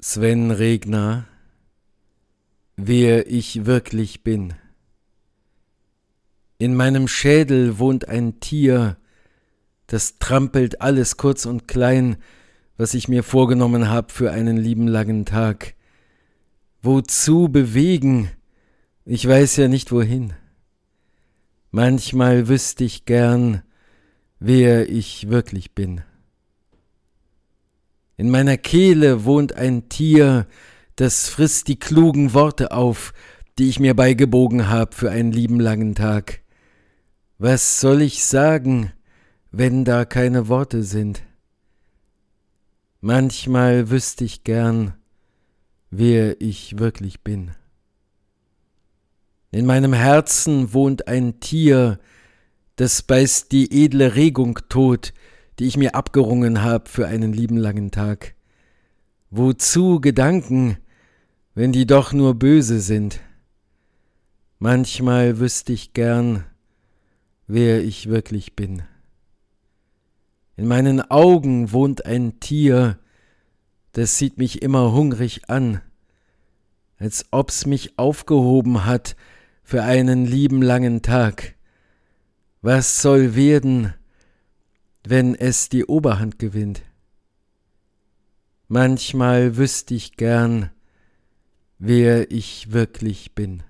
Sven Regner, wer ich wirklich bin. In meinem Schädel wohnt ein Tier, das trampelt alles kurz und klein, was ich mir vorgenommen hab für einen lieben langen Tag. Wozu bewegen? Ich weiß ja nicht wohin. Manchmal wüsste ich gern, wer ich wirklich bin. In meiner Kehle wohnt ein Tier, das frisst die klugen Worte auf, die ich mir beigebogen hab für einen lieben langen Tag. Was soll ich sagen, wenn da keine Worte sind? Manchmal wüsste ich gern, wer ich wirklich bin. In meinem Herzen wohnt ein Tier, das beißt die edle Regung tot, die ich mir abgerungen habe für einen lieben langen Tag. Wozu Gedanken, wenn die doch nur böse sind? Manchmal wüsste ich gern, wer ich wirklich bin. In meinen Augen wohnt ein Tier, das sieht mich immer hungrig an, als ob's mich aufgehoben hat für einen lieben langen Tag. Was soll werden, wenn es die Oberhand gewinnt. Manchmal wüsste ich gern, wer ich wirklich bin.